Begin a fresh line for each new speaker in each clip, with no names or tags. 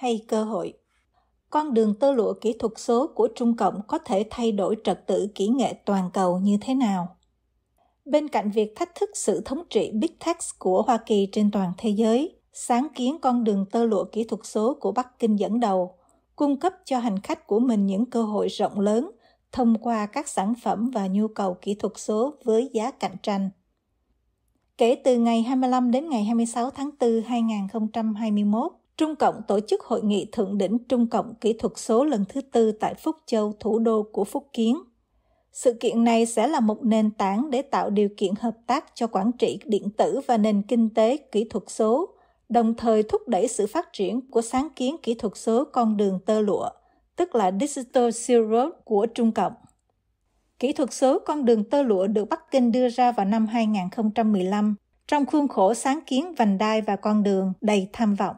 hay cơ hội. Con đường tơ lụa kỹ thuật số của Trung Cộng có thể thay đổi trật tự kỹ nghệ toàn cầu như thế nào? Bên cạnh việc thách thức sự thống trị Big Tech của Hoa Kỳ trên toàn thế giới, sáng kiến con đường tơ lụa kỹ thuật số của Bắc Kinh dẫn đầu, cung cấp cho hành khách của mình những cơ hội rộng lớn thông qua các sản phẩm và nhu cầu kỹ thuật số với giá cạnh tranh. Kể từ ngày 25 đến ngày 26 tháng 4 2021, Trung Cộng tổ chức hội nghị thượng đỉnh Trung Cộng kỹ thuật số lần thứ tư tại Phúc Châu, thủ đô của Phúc Kiến. Sự kiện này sẽ là một nền tảng để tạo điều kiện hợp tác cho quản trị điện tử và nền kinh tế kỹ thuật số, đồng thời thúc đẩy sự phát triển của sáng kiến kỹ thuật số con đường tơ lụa, tức là Digital Silk Road của Trung Cộng. Kỹ thuật số con đường tơ lụa được Bắc Kinh đưa ra vào năm 2015 trong khuôn khổ sáng kiến vành đai và con đường đầy tham vọng.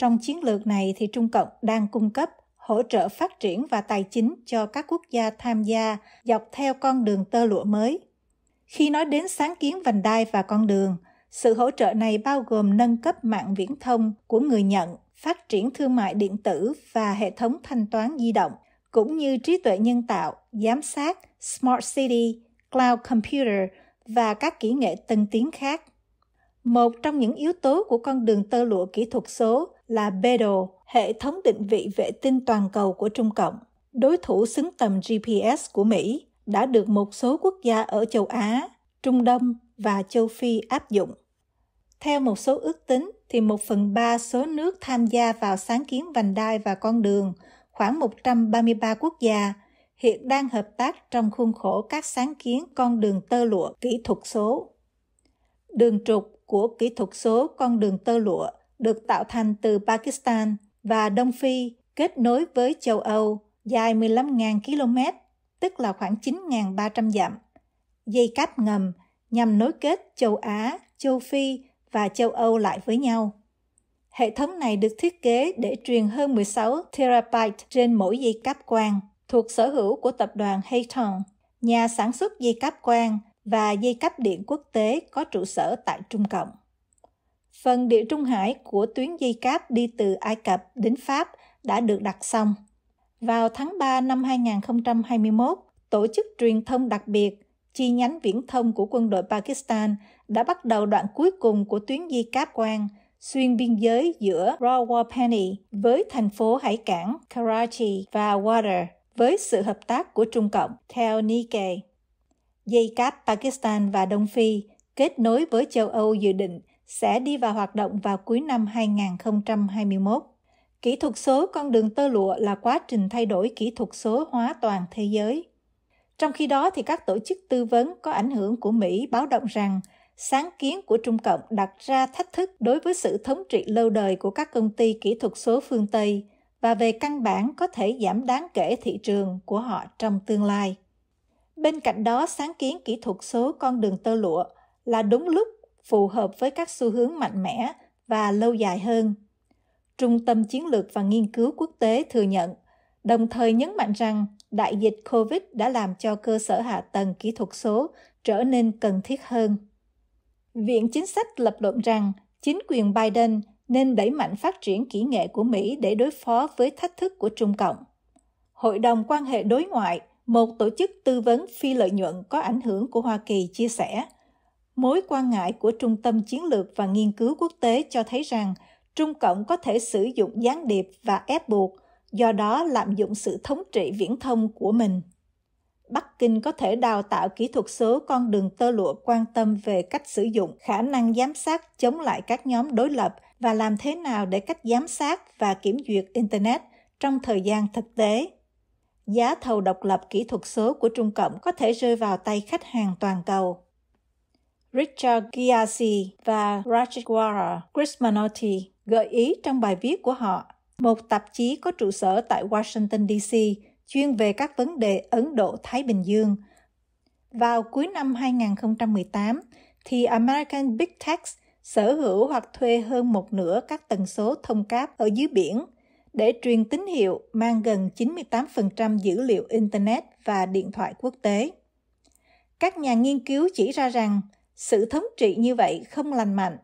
Trong chiến lược này thì Trung Cộng đang cung cấp hỗ trợ phát triển và tài chính cho các quốc gia tham gia dọc theo con đường tơ lụa mới. Khi nói đến sáng kiến vành đai và con đường, sự hỗ trợ này bao gồm nâng cấp mạng viễn thông của người nhận, phát triển thương mại điện tử và hệ thống thanh toán di động, cũng như trí tuệ nhân tạo, giám sát, smart city, cloud computer và các kỹ nghệ tân tiến khác. Một trong những yếu tố của con đường tơ lụa kỹ thuật số là Beidou, hệ thống định vị vệ tinh toàn cầu của Trung Cộng, đối thủ xứng tầm GPS của Mỹ, đã được một số quốc gia ở châu Á, Trung Đông và châu Phi áp dụng. Theo một số ước tính, thì một phần ba số nước tham gia vào sáng kiến vành đai và con đường, khoảng 133 quốc gia, hiện đang hợp tác trong khuôn khổ các sáng kiến con đường tơ lụa kỹ thuật số. Đường trục của kỹ thuật số con đường tơ lụa được tạo thành từ Pakistan và Đông Phi kết nối với châu Âu dài 15.000 km, tức là khoảng 9.300 dặm. Dây cáp ngầm nhằm nối kết châu Á, châu Phi và châu Âu lại với nhau. Hệ thống này được thiết kế để truyền hơn 16 terabyte trên mỗi dây cáp quang, thuộc sở hữu của tập đoàn Hayton, nhà sản xuất dây cáp quang và dây cáp điện quốc tế có trụ sở tại Trung Cộng. Phần địa trung hải của tuyến dây cáp đi từ Ai Cập đến Pháp đã được đặt xong. Vào tháng 3 năm 2021, tổ chức truyền thông đặc biệt chi nhánh viễn thông của quân đội Pakistan đã bắt đầu đoạn cuối cùng của tuyến dây cáp quang xuyên biên giới giữa Rawalpindi với thành phố hải cảng Karachi và Water với sự hợp tác của Trung Cộng, theo Nikkei. Dây cáp Pakistan và Đông Phi kết nối với châu Âu dự định sẽ đi vào hoạt động vào cuối năm 2021. Kỹ thuật số con đường tơ lụa là quá trình thay đổi kỹ thuật số hóa toàn thế giới. Trong khi đó thì các tổ chức tư vấn có ảnh hưởng của Mỹ báo động rằng sáng kiến của Trung Cộng đặt ra thách thức đối với sự thống trị lâu đời của các công ty kỹ thuật số phương Tây và về căn bản có thể giảm đáng kể thị trường của họ trong tương lai. Bên cạnh đó, sáng kiến kỹ thuật số con đường tơ lụa là đúng lúc phù hợp với các xu hướng mạnh mẽ và lâu dài hơn. Trung tâm Chiến lược và Nghiên cứu Quốc tế thừa nhận, đồng thời nhấn mạnh rằng đại dịch COVID đã làm cho cơ sở hạ tầng kỹ thuật số trở nên cần thiết hơn. Viện Chính sách lập luận rằng chính quyền Biden nên đẩy mạnh phát triển kỹ nghệ của Mỹ để đối phó với thách thức của Trung Cộng. Hội đồng quan hệ đối ngoại, một tổ chức tư vấn phi lợi nhuận có ảnh hưởng của Hoa Kỳ chia sẻ – Mối quan ngại của Trung tâm Chiến lược và Nghiên cứu Quốc tế cho thấy rằng Trung Cộng có thể sử dụng gián điệp và ép buộc, do đó lạm dụng sự thống trị viễn thông của mình. Bắc Kinh có thể đào tạo kỹ thuật số con đường tơ lụa quan tâm về cách sử dụng khả năng giám sát chống lại các nhóm đối lập và làm thế nào để cách giám sát và kiểm duyệt Internet trong thời gian thực tế. Giá thầu độc lập kỹ thuật số của Trung Cộng có thể rơi vào tay khách hàng toàn cầu. Richard Gyasi và Rajeshwara Krishnamurti gợi ý trong bài viết của họ, một tạp chí có trụ sở tại Washington D.C. chuyên về các vấn đề Ấn Độ-Thái Bình Dương. Vào cuối năm 2018, thì American Big Tech sở hữu hoặc thuê hơn một nửa các tần số thông cáp ở dưới biển để truyền tín hiệu mang gần 98% dữ liệu Internet và điện thoại quốc tế. Các nhà nghiên cứu chỉ ra rằng sự thống trị như vậy không lành mạnh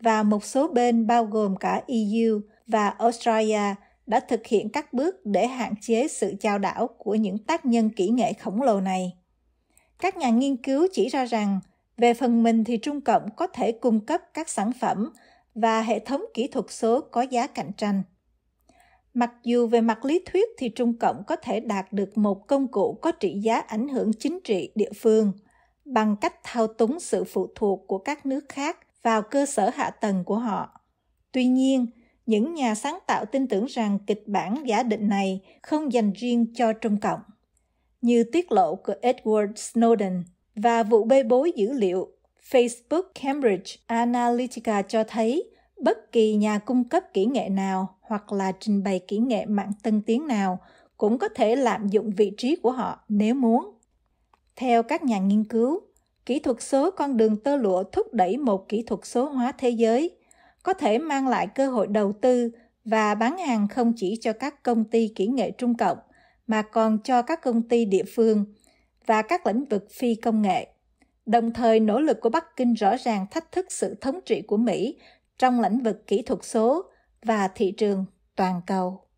và một số bên bao gồm cả EU và Australia đã thực hiện các bước để hạn chế sự chào đảo của những tác nhân kỹ nghệ khổng lồ này. Các nhà nghiên cứu chỉ ra rằng, về phần mình thì Trung Cộng có thể cung cấp các sản phẩm và hệ thống kỹ thuật số có giá cạnh tranh. Mặc dù về mặt lý thuyết thì Trung Cộng có thể đạt được một công cụ có trị giá ảnh hưởng chính trị địa phương – bằng cách thao túng sự phụ thuộc của các nước khác vào cơ sở hạ tầng của họ. Tuy nhiên, những nhà sáng tạo tin tưởng rằng kịch bản giả định này không dành riêng cho Trung Cộng. Như tiết lộ của Edward Snowden và vụ bê bối dữ liệu Facebook Cambridge Analytica cho thấy bất kỳ nhà cung cấp kỹ nghệ nào hoặc là trình bày kỹ nghệ mạng tân tiến nào cũng có thể lạm dụng vị trí của họ nếu muốn. Theo các nhà nghiên cứu, kỹ thuật số con đường tơ lụa thúc đẩy một kỹ thuật số hóa thế giới, có thể mang lại cơ hội đầu tư và bán hàng không chỉ cho các công ty kỹ nghệ trung cộng mà còn cho các công ty địa phương và các lĩnh vực phi công nghệ. Đồng thời, nỗ lực của Bắc Kinh rõ ràng thách thức sự thống trị của Mỹ trong lĩnh vực kỹ thuật số và thị trường toàn cầu.